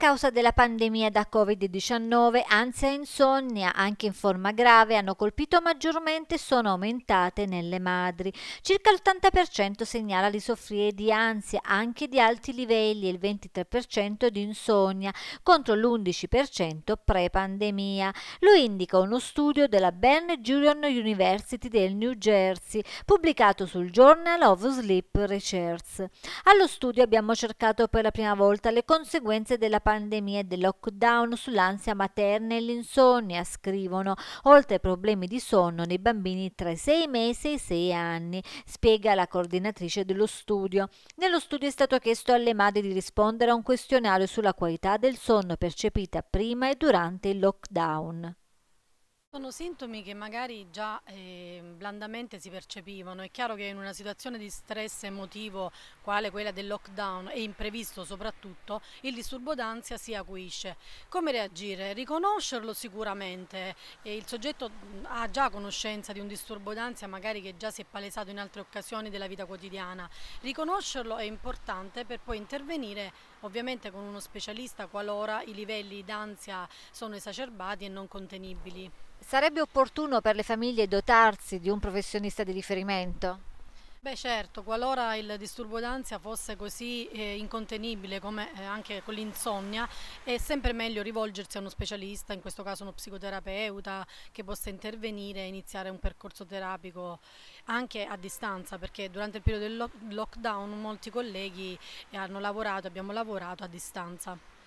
causa della pandemia da Covid-19, ansia e insonnia, anche in forma grave, hanno colpito maggiormente e sono aumentate nelle madri. Circa l'80% segnala di soffrire di ansia, anche di alti livelli, e il 23% di insonnia, contro l'11% pre-pandemia. Lo indica uno studio della Ben Gurion University del New Jersey, pubblicato sul Journal of Sleep Research. Allo studio abbiamo cercato per la prima volta le conseguenze della pandemia pandemia e del lockdown sull'ansia materna e l'insonnia, scrivono, oltre ai problemi di sonno nei bambini tra i 6 mesi e i 6 anni, spiega la coordinatrice dello studio. Nello studio è stato chiesto alle madri di rispondere a un questionario sulla qualità del sonno percepita prima e durante il lockdown. Sono sintomi che magari già eh, blandamente si percepivano, è chiaro che in una situazione di stress emotivo quale quella del lockdown e imprevisto soprattutto, il disturbo d'ansia si acuisce. Come reagire? Riconoscerlo sicuramente, e il soggetto ha già conoscenza di un disturbo d'ansia magari che già si è palesato in altre occasioni della vita quotidiana. Riconoscerlo è importante per poi intervenire ovviamente con uno specialista qualora i livelli d'ansia sono esacerbati e non contenibili. Sarebbe opportuno per le famiglie dotarsi di un professionista di riferimento? Beh certo, qualora il disturbo d'ansia fosse così eh, incontenibile come eh, anche con l'insonnia, è sempre meglio rivolgersi a uno specialista, in questo caso uno psicoterapeuta che possa intervenire e iniziare un percorso terapico anche a distanza, perché durante il periodo del lockdown molti colleghi hanno lavorato, abbiamo lavorato a distanza.